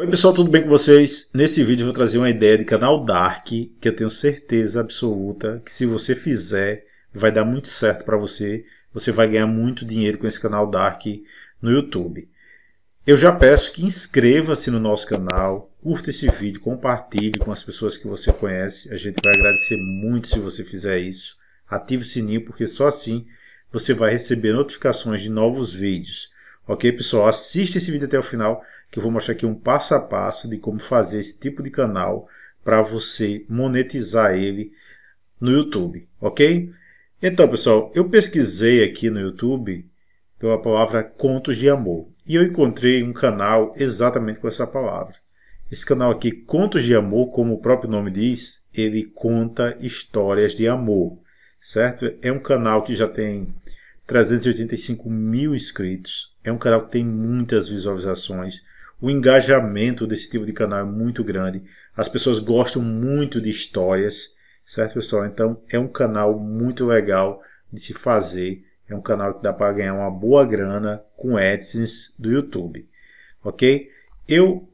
Oi pessoal, tudo bem com vocês? Nesse vídeo eu vou trazer uma ideia de canal Dark que eu tenho certeza absoluta que se você fizer vai dar muito certo para você. Você vai ganhar muito dinheiro com esse canal Dark no YouTube. Eu já peço que inscreva-se no nosso canal, curta esse vídeo, compartilhe com as pessoas que você conhece. A gente vai agradecer muito se você fizer isso. Ative o sininho porque só assim você vai receber notificações de novos vídeos. Ok pessoal, assista esse vídeo até o final que eu vou mostrar aqui um passo a passo de como fazer esse tipo de canal para você monetizar ele no YouTube, ok? Então, pessoal, eu pesquisei aqui no YouTube pela palavra Contos de Amor e eu encontrei um canal exatamente com essa palavra. Esse canal aqui, Contos de Amor, como o próprio nome diz, ele conta histórias de amor, certo? É um canal que já tem 385 mil inscritos, é um canal que tem muitas visualizações, o engajamento desse tipo de canal é muito grande. As pessoas gostam muito de histórias, certo, pessoal? Então é um canal muito legal de se fazer. É um canal que dá para ganhar uma boa grana com AdSense do YouTube, ok? Eu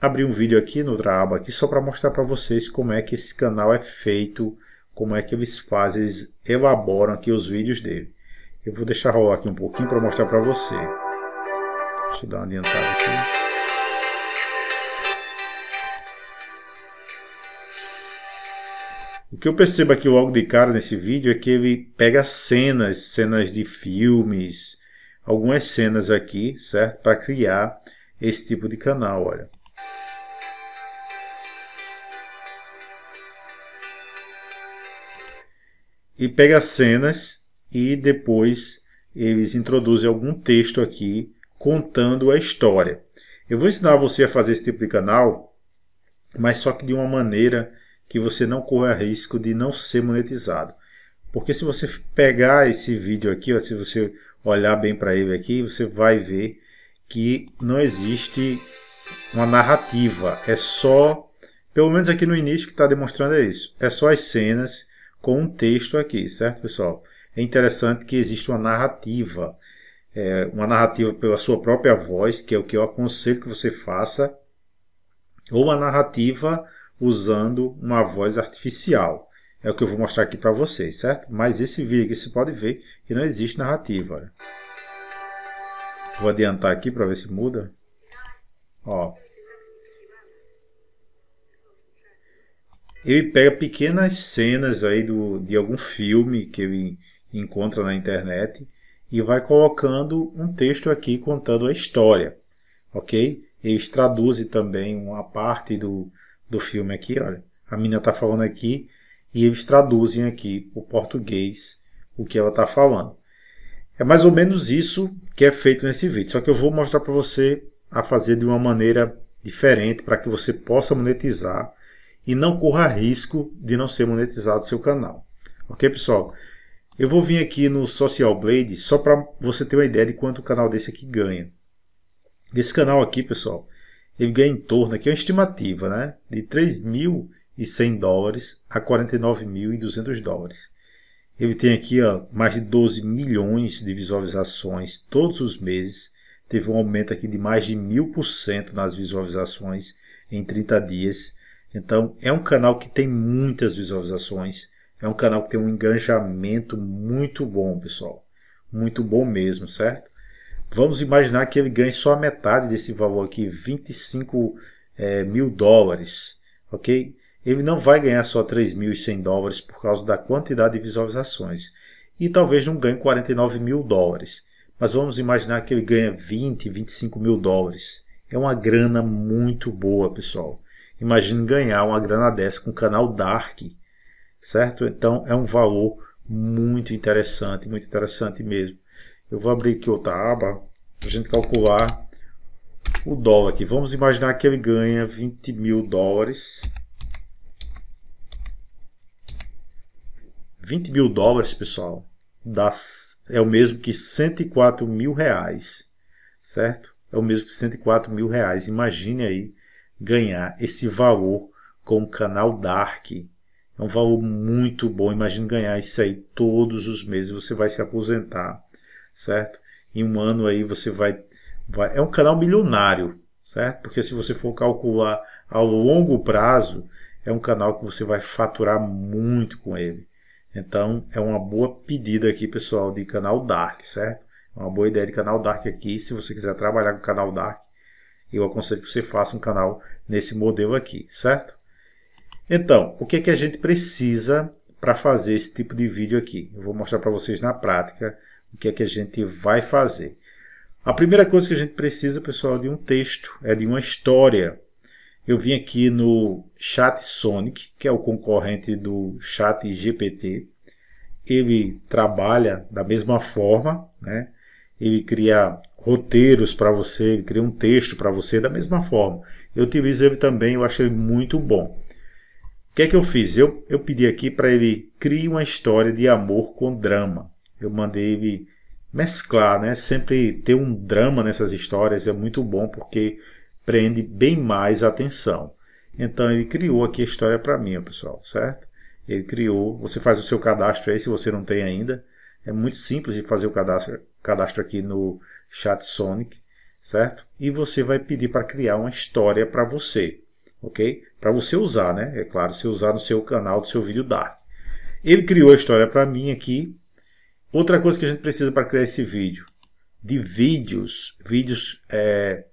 abri um vídeo aqui no outra aba aqui só para mostrar para vocês como é que esse canal é feito, como é que eles fazem, eles elaboram aqui os vídeos dele. Eu vou deixar rolar aqui um pouquinho para mostrar para você. Deixa eu dar uma adiantada aqui. O que eu percebo aqui logo de cara nesse vídeo é que ele pega cenas, cenas de filmes, algumas cenas aqui, certo? Para criar esse tipo de canal, olha. E pega cenas e depois eles introduzem algum texto aqui contando a história. Eu vou ensinar você a fazer esse tipo de canal, mas só que de uma maneira que você não corra risco de não ser monetizado. Porque se você pegar esse vídeo aqui, ó, se você olhar bem para ele aqui, você vai ver que não existe uma narrativa, é só, pelo menos aqui no início que está demonstrando é isso, é só as cenas com um texto aqui, certo pessoal? É interessante que existe uma narrativa, é, uma narrativa pela sua própria voz, que é o que eu aconselho que você faça, ou uma narrativa usando uma voz artificial. É o que eu vou mostrar aqui para vocês, certo? Mas esse vídeo aqui você pode ver que não existe narrativa. Vou adiantar aqui para ver se muda. Ó. Ele pega pequenas cenas aí do, de algum filme que ele encontra na internet e vai colocando um texto aqui contando a história, ok? Eles traduzem também uma parte do, do filme aqui, olha. A menina tá falando aqui e eles traduzem aqui o português o que ela tá falando. É mais ou menos isso que é feito nesse vídeo, só que eu vou mostrar para você a fazer de uma maneira diferente para que você possa monetizar e não corra risco de não ser monetizado seu canal. Ok, pessoal? Eu vou vir aqui no Social Blade só para você ter uma ideia de quanto o canal desse aqui ganha. Desse canal aqui, pessoal, ele ganha em torno, aqui é uma estimativa, né, de 3.100 dólares a 49.200 dólares. Ele tem aqui ó, mais de 12 milhões de visualizações todos os meses. Teve um aumento aqui de mais de mil por cento nas visualizações em 30 dias. Então é um canal que tem muitas visualizações. É um canal que tem um engajamento muito bom, pessoal. Muito bom mesmo, certo? Vamos imaginar que ele ganhe só a metade desse valor aqui, 25 é, mil dólares, ok? Ele não vai ganhar só 3.100 dólares por causa da quantidade de visualizações e talvez não ganhe 49 mil dólares. Mas vamos imaginar que ele ganha 20, 25 mil dólares. É uma grana muito boa, pessoal. Imagine ganhar uma grana dessa com o canal Dark, certo? Então é um valor muito interessante, muito interessante mesmo. Eu vou abrir aqui outra aba para a gente calcular o dólar aqui. Vamos imaginar que ele ganha 20 mil dólares. 20 mil dólares, pessoal, das, é o mesmo que 104 mil reais, certo? É o mesmo que 104 mil reais. Imagine aí ganhar esse valor com o canal Dark. É um valor muito bom. Imagine ganhar isso aí todos os meses. Você vai se aposentar certo? Em um ano aí você vai, vai é um canal milionário, certo? Porque se você for calcular ao longo prazo, é um canal que você vai faturar muito com ele. Então é uma boa pedida aqui, pessoal, de canal Dark, certo? É uma boa ideia de canal Dark aqui. Se você quiser trabalhar com canal Dark, eu aconselho que você faça um canal nesse modelo aqui, certo? Então, o que, é que a gente precisa para fazer esse tipo de vídeo aqui? Eu vou mostrar para vocês na prática o que é que a gente vai fazer. A primeira coisa que a gente precisa, pessoal, é de um texto, é de uma história. Eu vim aqui no Chat Sonic, que é o concorrente do Chat GPT. Ele trabalha da mesma forma, né? Ele cria roteiros para você, ele cria um texto para você da mesma forma. Eu utilizo ele também, eu acho ele muito bom. O que é que eu fiz? Eu, eu pedi aqui para ele criar uma história de amor com drama eu mandei ele mesclar, né? Sempre ter um drama nessas histórias é muito bom porque prende bem mais a atenção. Então ele criou aqui a história para mim, pessoal, certo? Ele criou, você faz o seu cadastro aí se você não tem ainda. É muito simples de fazer o cadastro, cadastro aqui no Chat Sonic, certo? E você vai pedir para criar uma história para você, ok? Para você usar, né? É claro, se usar no seu canal, do seu vídeo Dark. Ele criou a história para mim aqui, Outra coisa que a gente precisa para criar esse vídeo, de vídeos, vídeos é,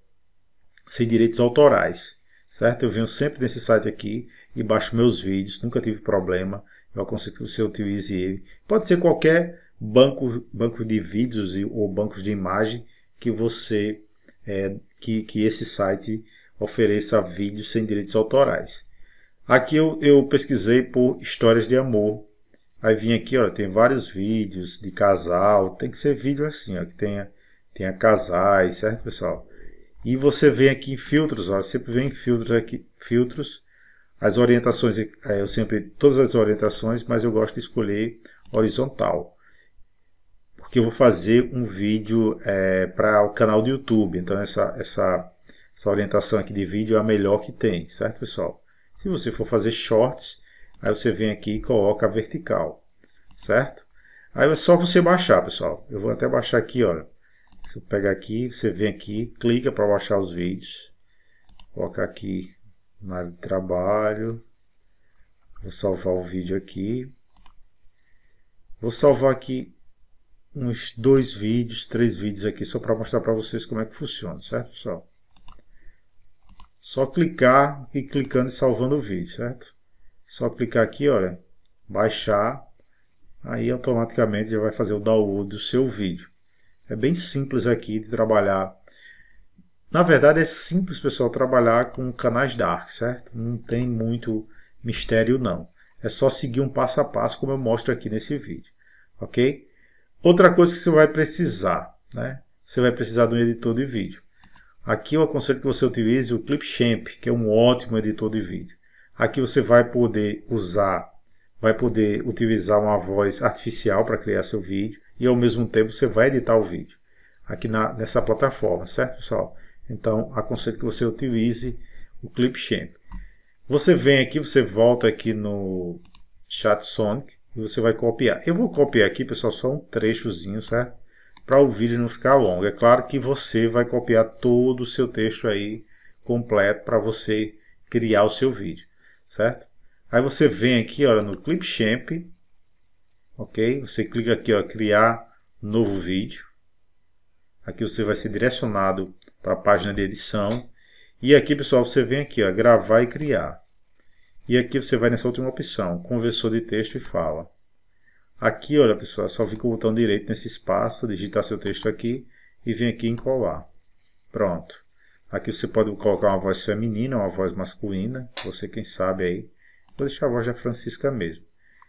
sem direitos autorais, certo? Eu venho sempre nesse site aqui e baixo meus vídeos, nunca tive problema, eu aconselho que você utilize ele. Pode ser qualquer banco, banco de vídeos ou bancos de imagem que você, é, que, que esse site ofereça vídeos sem direitos autorais. Aqui eu, eu pesquisei por histórias de amor, Aí vim aqui, olha, tem vários vídeos de casal, tem que ser vídeo assim, ó, que tenha, tenha casais, certo, pessoal? E você vem aqui em filtros, ó, sempre vem em filtros aqui, filtros, as orientações, é, eu sempre, todas as orientações, mas eu gosto de escolher horizontal. Porque eu vou fazer um vídeo é, para o canal do YouTube, então essa, essa, essa orientação aqui de vídeo é a melhor que tem, certo, pessoal? Se você for fazer shorts, Aí você vem aqui e coloca a vertical, certo? Aí é só você baixar, pessoal. Eu vou até baixar aqui, olha. Você pega aqui, você vem aqui, clica para baixar os vídeos. Coloca aqui na área de trabalho. Vou salvar o vídeo aqui. Vou salvar aqui uns dois vídeos, três vídeos aqui, só para mostrar para vocês como é que funciona, certo, pessoal? Só clicar e clicando e salvando o vídeo, certo? Só clicar aqui, olha, baixar, aí automaticamente já vai fazer o download do seu vídeo. É bem simples aqui de trabalhar. Na verdade é simples, pessoal, trabalhar com canais dark, certo? Não tem muito mistério não. É só seguir um passo a passo como eu mostro aqui nesse vídeo, ok? Outra coisa que você vai precisar, né? Você vai precisar de um editor de vídeo. Aqui eu aconselho que você utilize o Clipchamp, que é um ótimo editor de vídeo. Aqui você vai poder usar, vai poder utilizar uma voz artificial para criar seu vídeo e ao mesmo tempo você vai editar o vídeo aqui na, nessa plataforma, certo pessoal? Então aconselho que você utilize o Clipchamp. Você vem aqui, você volta aqui no Chat Sonic e você vai copiar. Eu vou copiar aqui, pessoal, só um trechozinho, certo? Para o vídeo não ficar longo. É claro que você vai copiar todo o seu texto aí completo para você criar o seu vídeo certo? Aí você vem aqui, olha, no Clipchamp, ok? Você clica aqui, ó, criar novo vídeo. Aqui você vai ser direcionado para a página de edição. E aqui, pessoal, você vem aqui, ó, gravar e criar. E aqui você vai nessa última opção, conversor de texto e fala. Aqui, olha, pessoal, é só fica o botão direito nesse espaço, digitar seu texto aqui e vem aqui em colar. Pronto. Aqui você pode colocar uma voz feminina, uma voz masculina, você quem sabe aí. Vou deixar a voz da Francisca mesmo.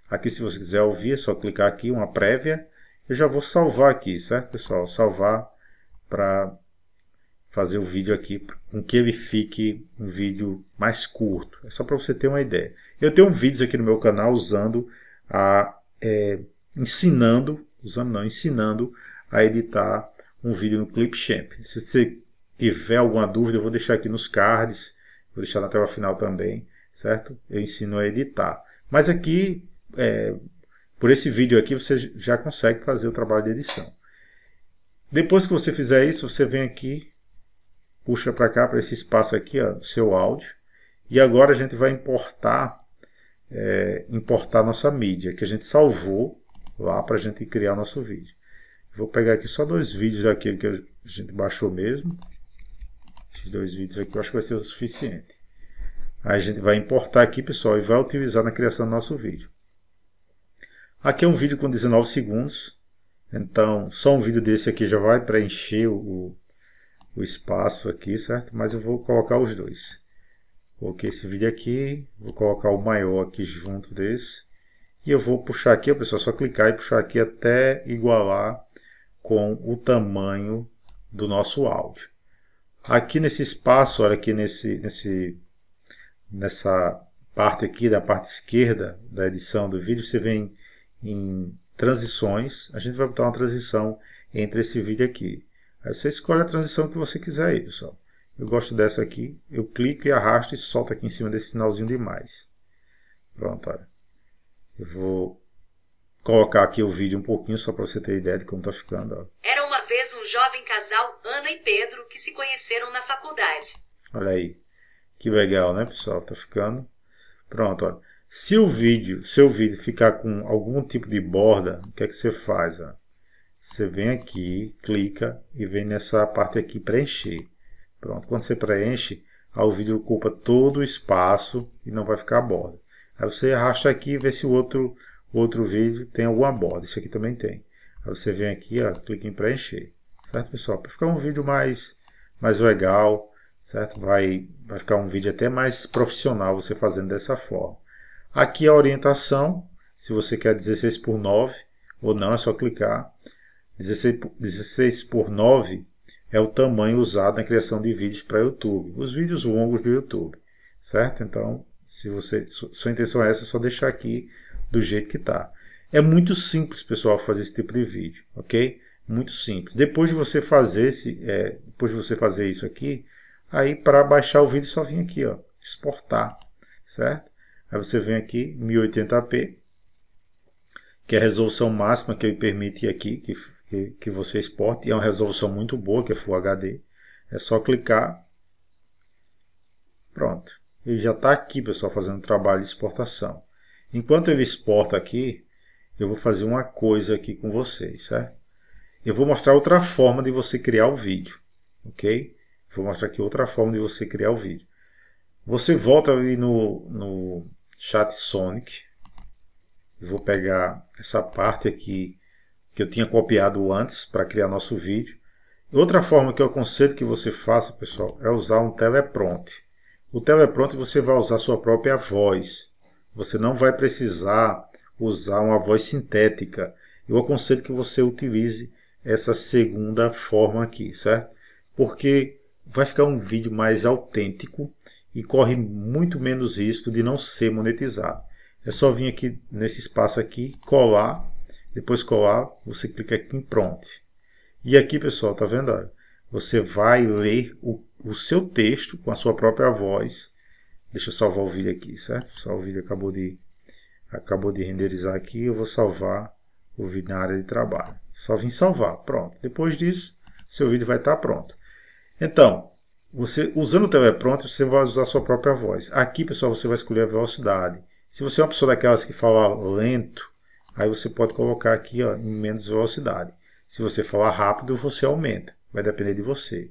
Aqui se você quiser ouvir, é só clicar aqui, uma prévia. Eu já vou salvar aqui, certo pessoal? Salvar para fazer o vídeo aqui, com que ele fique um vídeo mais curto. É só para você ter uma ideia. Eu tenho vídeos aqui no meu canal usando a... É, ensinando, usando não, ensinando a editar um vídeo no Clipchamp. Se você tiver alguma dúvida, eu vou deixar aqui nos cards, vou deixar na tela final também, certo? Eu ensino a editar. Mas aqui, é, por esse vídeo aqui, você já consegue fazer o trabalho de edição. Depois que você fizer isso, você vem aqui, puxa para cá, para esse espaço aqui, ó, seu áudio. E agora a gente vai importar, é, importar nossa mídia, que a gente salvou lá para a gente criar nosso vídeo. Vou pegar aqui só dois vídeos daquele que a gente baixou mesmo. Esses dois vídeos aqui eu acho que vai ser o suficiente. Aí a gente vai importar aqui, pessoal, e vai utilizar na criação do nosso vídeo. Aqui é um vídeo com 19 segundos. Então, só um vídeo desse aqui já vai preencher o, o espaço aqui, certo? Mas eu vou colocar os dois. Coloquei esse vídeo aqui, vou colocar o maior aqui junto desse. E eu vou puxar aqui, pessoal, só clicar e puxar aqui até igualar com o tamanho do nosso áudio aqui nesse espaço, olha aqui nesse, nesse, nessa parte aqui da parte esquerda da edição do vídeo, você vem em transições, a gente vai botar uma transição entre esse vídeo aqui. Aí você escolhe a transição que você quiser aí, pessoal. Eu gosto dessa aqui, eu clico e arrasto e solto aqui em cima desse sinalzinho de mais. Pronto, olha. Eu vou colocar aqui o vídeo um pouquinho só para você ter ideia de como está ficando. Ó. Era vez um jovem casal, Ana e Pedro, que se conheceram na faculdade. Olha aí. Que legal, né, pessoal? Tá ficando. Pronto, olha. Se o vídeo, seu vídeo ficar com algum tipo de borda, o que é que você faz? Ó? Você vem aqui, clica e vem nessa parte aqui preencher. Pronto, quando você preenche, o vídeo ocupa todo o espaço e não vai ficar a borda. Aí você arrasta aqui e vê se o outro, outro vídeo tem alguma borda. Isso aqui também tem. Aí você vem aqui, ó, clica em preencher. Certo, pessoal? Para ficar um vídeo mais, mais legal, certo? Vai, vai ficar um vídeo até mais profissional você fazendo dessa forma. Aqui a orientação, se você quer 16 por 9 ou não, é só clicar. 16 por, 16 por 9 é o tamanho usado na criação de vídeos para YouTube, os vídeos longos do YouTube, certo? Então, se você sua intenção é essa, é só deixar aqui do jeito que está. É muito simples, pessoal, fazer esse tipo de vídeo, ok? Muito simples. Depois de você fazer esse, é, depois de você fazer isso aqui, aí para baixar o vídeo só vem aqui, ó, exportar, certo? Aí você vem aqui 1080p, que é a resolução máxima que ele permite aqui, que, que, que você exporte, e é uma resolução muito boa, que é Full HD. É só clicar, pronto. Ele já está aqui, pessoal, fazendo trabalho de exportação. Enquanto ele exporta aqui, eu vou fazer uma coisa aqui com vocês, certo? Eu vou mostrar outra forma de você criar o vídeo, ok? Vou mostrar aqui outra forma de você criar o vídeo. Você volta ali no, no chat Sonic. Eu vou pegar essa parte aqui que eu tinha copiado antes para criar nosso vídeo. Outra forma que eu aconselho que você faça, pessoal, é usar um teleprompter. O teleprompter você vai usar sua própria voz. Você não vai precisar usar uma voz sintética. Eu aconselho que você utilize essa segunda forma aqui, certo? Porque vai ficar um vídeo mais autêntico e corre muito menos risco de não ser monetizado. É só vir aqui nesse espaço aqui, colar, depois colar, você clica aqui em pronto. E aqui, pessoal, tá vendo? Você vai ler o, o seu texto com a sua própria voz. Deixa eu salvar o vídeo aqui, certo? Só o vídeo acabou de acabou de renderizar aqui, eu vou salvar o vídeo na área de trabalho. Só vim salvar, pronto. Depois disso, seu vídeo vai estar pronto. Então, você usando o teleprompter, você vai usar sua própria voz. Aqui, pessoal, você vai escolher a velocidade. Se você é uma pessoa daquelas que fala lento, aí você pode colocar aqui ó, em menos velocidade. Se você falar rápido, você aumenta. Vai depender de você.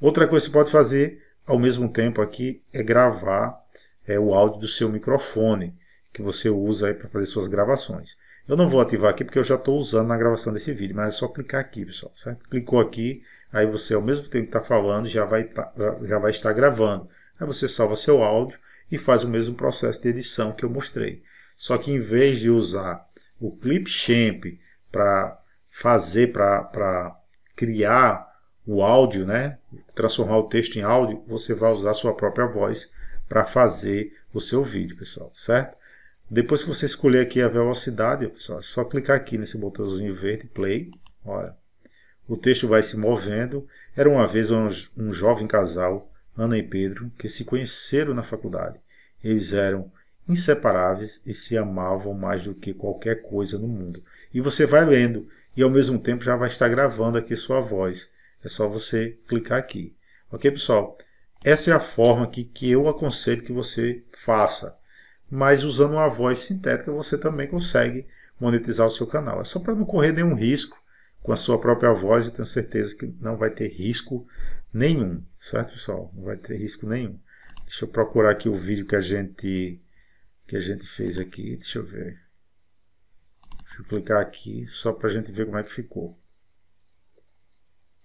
Outra coisa que você pode fazer ao mesmo tempo aqui é gravar é, o áudio do seu microfone que você usa para fazer suas gravações. Eu não vou ativar aqui porque eu já estou usando na gravação desse vídeo, mas é só clicar aqui, pessoal. Certo? Clicou aqui, aí você ao mesmo tempo que está falando já vai, tá, já vai estar gravando. Aí você salva seu áudio e faz o mesmo processo de edição que eu mostrei. Só que em vez de usar o Clipchamp para fazer, para criar o áudio, né? transformar o texto em áudio, você vai usar sua própria voz para fazer o seu vídeo, pessoal, certo? Depois que você escolher aqui a velocidade, pessoal, é só clicar aqui nesse botãozinho verde, play. Olha, o texto vai se movendo. Era uma vez um, um jovem casal, Ana e Pedro, que se conheceram na faculdade. Eles eram inseparáveis e se amavam mais do que qualquer coisa no mundo. E você vai lendo e ao mesmo tempo já vai estar gravando aqui sua voz. É só você clicar aqui. Ok, pessoal? Essa é a forma que, que eu aconselho que você faça mas usando uma voz sintética você também consegue monetizar o seu canal. É só para não correr nenhum risco com a sua própria voz, eu tenho certeza que não vai ter risco nenhum, certo pessoal? Não vai ter risco nenhum. Deixa eu procurar aqui o vídeo que a gente que a gente fez aqui, deixa eu ver. Deixa eu clicar aqui só para a gente ver como é que ficou.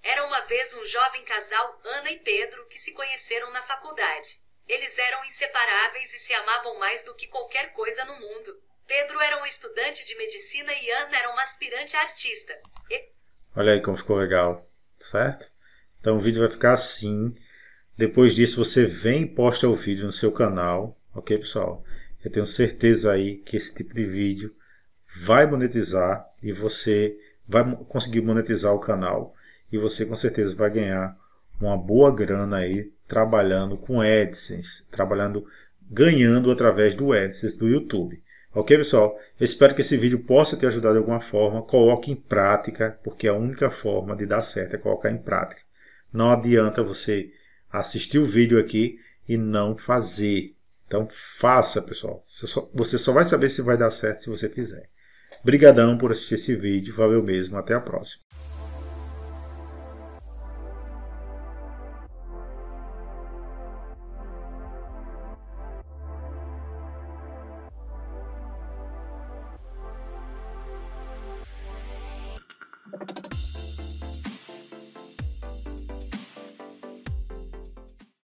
Era uma vez um jovem casal, Ana e Pedro, que se conheceram na faculdade. Eles eram inseparáveis e se amavam mais do que qualquer coisa no mundo. Pedro era um estudante de medicina e Ana era uma aspirante artista. E... Olha aí como ficou legal, certo? Então o vídeo vai ficar assim. Depois disso você vem e posta o vídeo no seu canal, ok pessoal? Eu tenho certeza aí que esse tipo de vídeo vai monetizar e você vai conseguir monetizar o canal e você com certeza vai ganhar uma boa grana aí trabalhando com AdSense, trabalhando, ganhando através do AdSense do YouTube. Ok, pessoal? espero que esse vídeo possa te ajudar de alguma forma. Coloque em prática, porque é a única forma de dar certo é colocar em prática. Não adianta você assistir o vídeo aqui e não fazer. Então faça, pessoal. Você só, você só vai saber se vai dar certo se você fizer. Obrigadão por assistir esse vídeo. Valeu mesmo. Até a próxima.